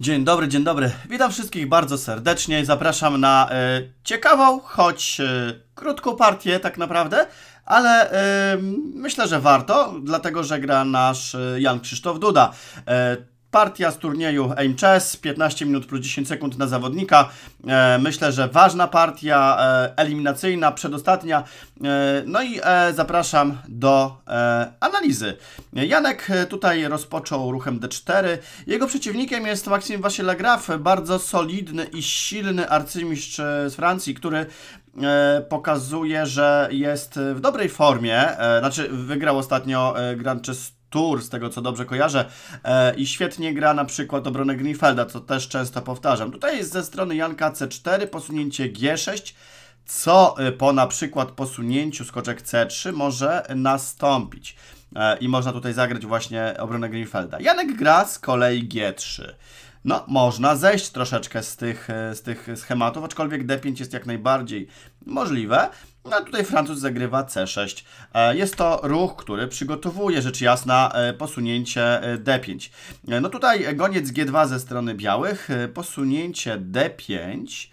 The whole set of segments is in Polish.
Dzień dobry, dzień dobry. Witam wszystkich bardzo serdecznie. Zapraszam na e, ciekawą, choć e, krótką partię tak naprawdę, ale e, myślę, że warto, dlatego że gra nasz Jan Krzysztof Duda. Partia z turnieju Aim Chess, 15 minut plus 10 sekund na zawodnika. E, myślę, że ważna partia, e, eliminacyjna, przedostatnia. E, no i zapraszam do analizy. Janek tutaj rozpoczął ruchem D4. Jego przeciwnikiem jest Maxim Vassilagraf, bardzo solidny i silny arcymistrz z Francji, który pokazuje, że jest w dobrej formie. Znaczy, wygrał ostatnio Grand Chess Tour, z tego co dobrze kojarzę, e, i świetnie gra na przykład obronę Greenfelda, co też często powtarzam. Tutaj jest ze strony Janka C4, posunięcie G6, co e, po na przykład posunięciu skoczek C3 może nastąpić. E, I można tutaj zagrać właśnie obronę Greenfelda. Janek gra z kolei G3. No, można zejść troszeczkę z tych, e, z tych schematów, aczkolwiek D5 jest jak najbardziej możliwe. No a tutaj Francuz zagrywa C6. E, jest to ruch, który przygotowuje rzecz jasna e, posunięcie e, D5. No tutaj goniec G2 ze strony białych, posunięcie D5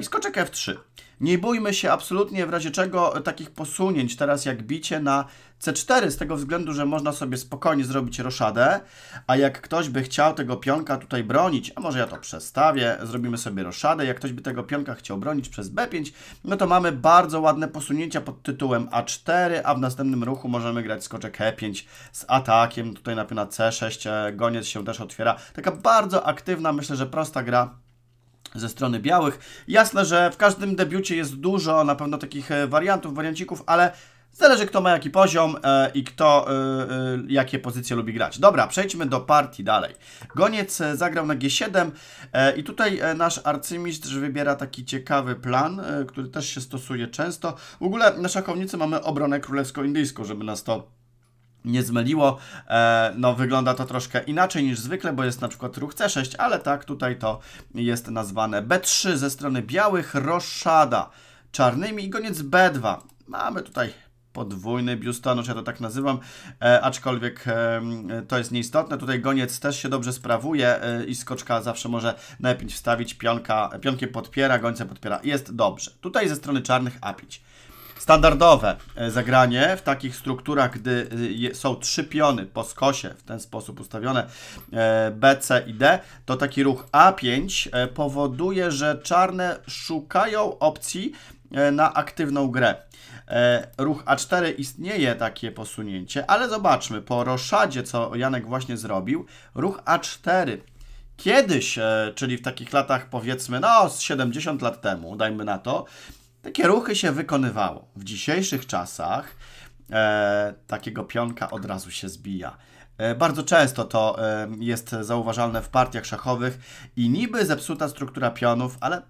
i skoczek F3. Nie bójmy się absolutnie w razie czego takich posunięć teraz jak bicie na C4 z tego względu, że można sobie spokojnie zrobić roszadę, a jak ktoś by chciał tego pionka tutaj bronić, a może ja to przestawię, zrobimy sobie roszadę, jak ktoś by tego pionka chciał bronić przez B5, no to mamy bardzo ładne posunięcia pod tytułem A4, a w następnym ruchu możemy grać skoczek E5 z atakiem, tutaj na piona C6, e, goniec się też otwiera. Taka bardzo aktywna, myślę, że prosta gra ze strony białych. Jasne, że w każdym debiucie jest dużo na pewno takich e, wariantów, wariancików, ale Zależy kto ma jaki poziom e, i kto e, e, jakie pozycje lubi grać. Dobra, przejdźmy do partii dalej. Goniec e, zagrał na G7 e, i tutaj e, nasz arcymistrz wybiera taki ciekawy plan, który też się stosuje często. W ogóle na szachownicy mamy obronę królewsko-indyjską, żeby nas to nie zmyliło. no wygląda to troszkę inaczej niż zwykle, bo jest na przykład ruch C6, ale tak, tutaj to jest nazwane B3 ze strony białych, roszada czarnymi i goniec B2. Mamy tutaj podwójny biustonosz, ja to tak nazywam, e, aczkolwiek e, to jest nieistotne. Tutaj goniec też się dobrze sprawuje e, i skoczka zawsze może na E5 wstawić, pionka, pionkiem podpiera, gońce podpiera. Jest dobrze. Tutaj ze strony czarnych A5. Standardowe e, zagranie w takich strukturach, gdy e, są trzy piony po skosie, w ten sposób ustawione e, B, C i D, to taki ruch A5 powoduje, że czarne szukają opcji, E, na aktywną grę. E, ruch A4 istnieje takie posunięcie, ale zobaczmy, po roszadzie, co Janek właśnie zrobił, ruch A4 kiedyś, e, czyli w takich latach powiedzmy, no z 70 lat temu, dajmy na to, takie ruchy się wykonywało. W dzisiejszych czasach e, takiego pionka od razu się zbija. E, bardzo często to e, jest zauważalne w partiach szachowych i niby zepsuta struktura pionów, ale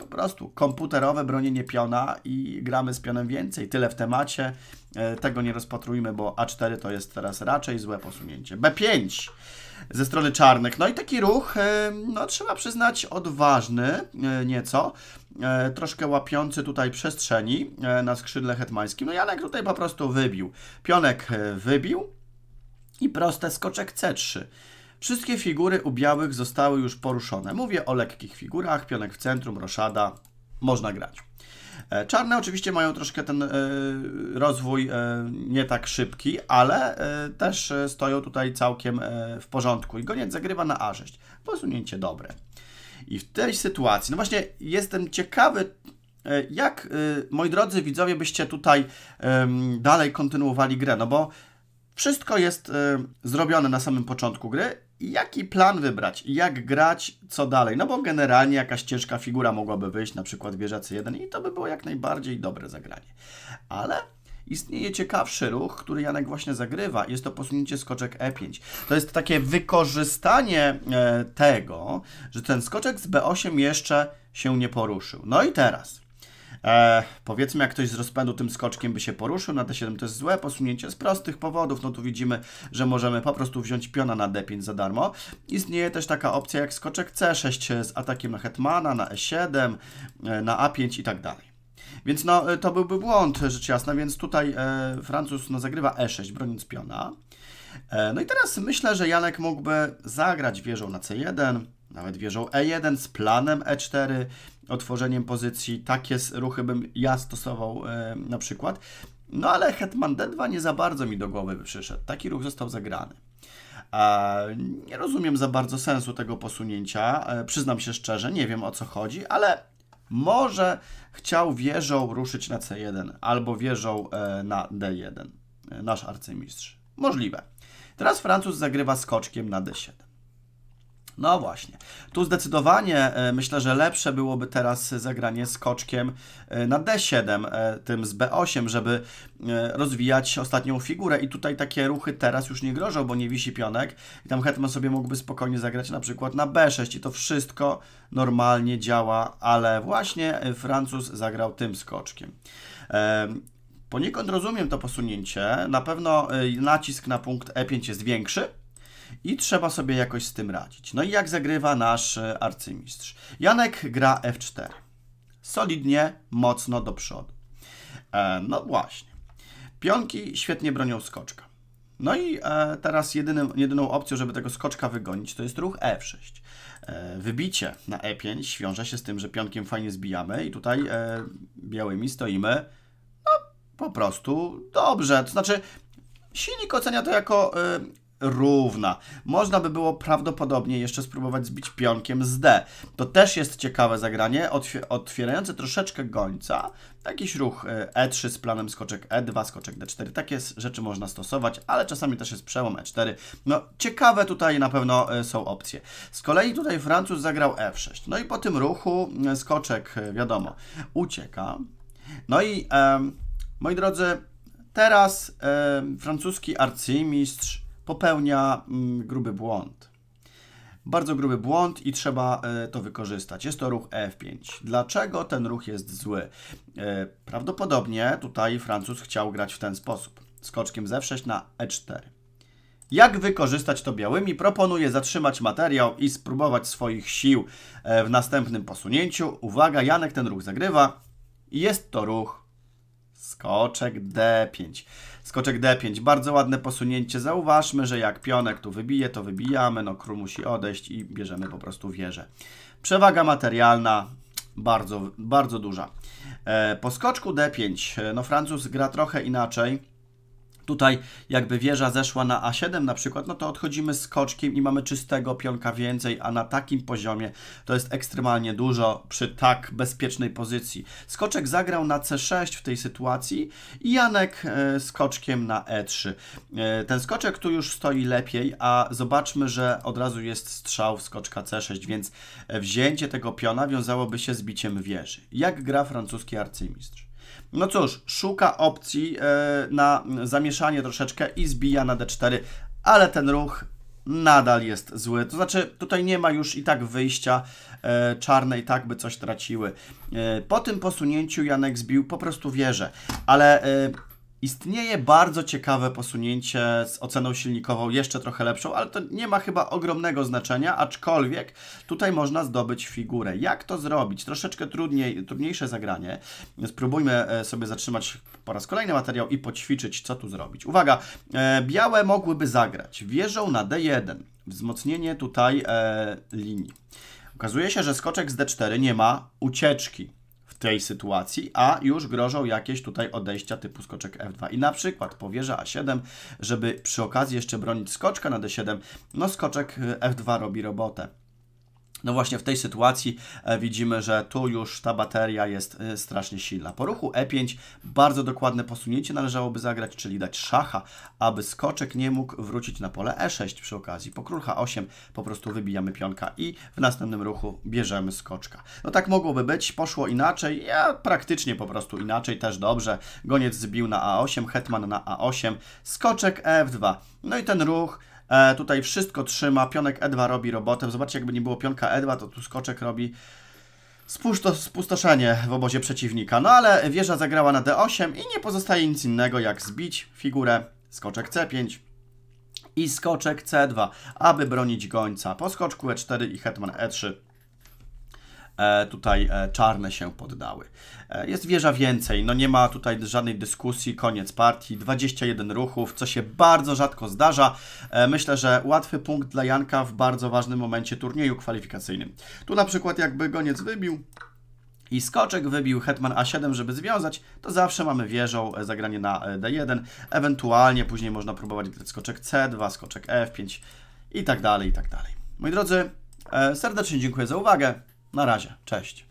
po prostu komputerowe bronienie piona i gramy z pionem więcej. Tyle w temacie. E, tego nie rozpatrujmy, bo A4 to jest teraz raczej złe posunięcie. B5 ze strony czarnych. No i taki ruch, e, no trzeba przyznać, odważny e, nieco. Troszkę łapiący tutaj przestrzeni na skrzydle hetmańskim. No Janek tutaj po prostu wybił. Pionek wybił i proste skoczek C3. Wszystkie figury u białych zostały już poruszone. Mówię o lekkich figurach, pionek w centrum, roszada, można grać. E, czarne oczywiście mają troszkę ten e, rozwój e, nie tak szybki, ale też stoją tutaj całkiem w porządku. I goniec zagrywa na A6. Posunięcie dobre. I w tej sytuacji, no właśnie jestem ciekawy, jak, moi drodzy widzowie, byście tutaj dalej kontynuowali grę, no bo wszystko jest y, zrobione na samym początku gry. Jaki plan wybrać, jak grać, co dalej? No bo generalnie jakaś ciężka figura mogłaby wyjść, na przykład c 1 i to by było jak najbardziej dobre zagranie. Ale istnieje ciekawszy ruch, który Janek właśnie zagrywa. Jest to posunięcie skoczek E5. To jest takie wykorzystanie e, tego, że ten skoczek z B8 jeszcze się nie poruszył. No i teraz E, powiedzmy, jak ktoś z rozpędu tym skoczkiem by się poruszył, na D7 to jest złe posunięcie z prostych powodów. No tu widzimy, że możemy po prostu wziąć piona na D5 za darmo. Istnieje też taka opcja jak skoczek C6 z atakiem na hetmana, na E7, e, na A5 i tak dalej. Więc no, e, to byłby błąd, rzecz jasna, więc tutaj e, Francuz no, zagrywa E6, broniąc piona. E, no i teraz myślę, że Janek mógłby zagrać wieżą na C1, nawet wieżą E1 z planem E4, otworzeniem pozycji. Takie ruchy bym ja stosował e, na przykład. No ale Hetman D2 nie za bardzo mi do głowy przyszedł. Taki ruch został zagrany. Nie rozumiem za bardzo sensu tego posunięcia. E, przyznam się szczerze, nie wiem o co chodzi, ale może chciał wieżą ruszyć na C1 albo wieżą e, na D1. Nasz arcymistrz. Możliwe. Teraz Francuz zagrywa skoczkiem na D7. No właśnie. Tu zdecydowanie e, myślę, że lepsze byłoby teraz zagranie skoczkiem e, na D7, e, tym z B8, żeby rozwijać ostatnią figurę i tutaj takie ruchy teraz już nie grożą, bo nie wisi pionek i tam hetman sobie mógłby spokojnie zagrać na przykład na B6 i to wszystko normalnie działa, ale właśnie Francuz zagrał tym skoczkiem. Poniekąd rozumiem to posunięcie, na pewno nacisk na punkt E5 jest większy, i trzeba sobie jakoś z tym radzić. No i jak zagrywa nasz e, arcymistrz? Janek gra F4. Solidnie, mocno do przodu. E, no właśnie. Pionki świetnie bronią skoczka. No i e, teraz jedynym, jedyną opcją, żeby tego skoczka wygonić, to jest ruch e 6 E, wybicie na E5 wiąże się z tym, że pionkiem fajnie zbijamy i tutaj e, białymi stoimy no, po prostu dobrze. To znaczy silnik ocenia to jako e, równa. Można by było prawdopodobnie jeszcze spróbować zbić pionkiem z D. To też jest ciekawe zagranie, otwierające troszeczkę gońca. Jakiś ruch E3 e z planem skoczek E2, skoczek D4. Takie rzeczy można stosować, ale czasami też jest przełom E4. No, ciekawe tutaj na pewno e, są opcje. Z kolei tutaj Francuz zagrał F6. E no i po tym ruchu skoczek, wiadomo, ucieka. No i, e, moi drodzy, teraz e, francuski arcymistrz popełnia mm, gruby błąd. Bardzo gruby błąd i trzeba e, to wykorzystać. Jest to ruch e F5. Dlaczego ten ruch jest zły? E, prawdopodobnie tutaj Francuz chciał grać w ten sposób. Skoczkiem Z6 na E4. Jak wykorzystać to białymi? Proponuję zatrzymać materiał i spróbować swoich sił w następnym posunięciu. Uwaga, Janek ten ruch zagrywa. Jest to ruch Skoczek D5. Skoczek D5, bardzo ładne posunięcie. Zauważmy, że jak pionek tu wybije, to wybijamy. No król musi odejść i bierzemy po prostu wieżę. Przewaga materialna bardzo, bardzo duża. E, po skoczku D5, e, no Francuz gra trochę inaczej. Tutaj jakby wieża zeszła na A7 na przykład, no to odchodzimy skoczkiem i mamy czystego pionka więcej, a na takim poziomie to jest ekstremalnie dużo przy tak bezpiecznej pozycji. Skoczek zagrał na C6 w tej sytuacji i Janek e, skoczkiem na E3. E, ten skoczek tu już stoi lepiej, a zobaczmy, że od razu jest strzał w skoczka C6, więc e, wzięcie tego piona wiązałoby się z biciem wieży. Jak gra francuski arcymistrz? No cóż, szuka opcji e, na zamieszanie troszeczkę i zbija na D4, ale ten ruch nadal jest zły. To znaczy, tutaj nie ma już i tak wyjścia e, czarne i tak by coś traciły. E, po tym posunięciu Janek zbił po prostu wieżę, ale Istnieje bardzo ciekawe posunięcie z oceną silnikową, jeszcze trochę lepszą, ale to nie ma chyba ogromnego znaczenia, aczkolwiek tutaj można zdobyć figurę. Jak to zrobić? Troszeczkę trudniej, trudniejsze zagranie. Spróbujmy e, sobie zatrzymać po raz kolejny materiał i poćwiczyć, co tu zrobić. Uwaga, e, białe mogłyby zagrać wieżą na D1, wzmocnienie tutaj e, linii. Okazuje się, że skoczek z D4 nie ma ucieczki tej sytuacji, a już grożą jakieś tutaj odejścia typu skoczek F2 i na przykład po A7, żeby przy okazji jeszcze bronić skoczka na D7, no skoczek F2 robi robotę. No właśnie w tej sytuacji e, widzimy, że tu już ta bateria jest e, strasznie silna. Po ruchu E5 bardzo dokładne posunięcie należałoby zagrać, czyli dać szacha, aby skoczek nie mógł wrócić na pole E6 przy okazji. Po król H8 po prostu wybijamy pionka i w następnym ruchu bierzemy skoczka. No tak mogłoby być, poszło inaczej, ja praktycznie po prostu inaczej, też dobrze. Goniec zbił na A8, hetman na A8, skoczek ef 2 No i ten ruch E, tutaj wszystko trzyma, pionek Edwa robi robotę. Zobaczcie, jakby nie było pionka Edwa, to tu skoczek robi spustoszenie w obozie przeciwnika. No ale wieża zagrała na D8 i nie pozostaje nic innego jak zbić figurę skoczek C5 i skoczek C2, aby bronić gońca. Po skoczku E4 i hetman E3 E, tutaj e, czarne się poddały. E, jest wieża więcej, no nie ma tutaj żadnej dyskusji, koniec partii, 21 ruchów, co się bardzo rzadko zdarza. Myślę, że łatwy punkt dla Janka w bardzo ważnym momencie turnieju kwalifikacyjnym. Tu na przykład jakby goniec wybił, i skoczek wybił hetman a7, żeby związać, to zawsze mamy wieżą zagranie na d1, ewentualnie później można próbować grać skoczek c2, skoczek f5 i tak dalej, i tak dalej. Moi drodzy, serdecznie dziękuję za uwagę. Na razie, cześć.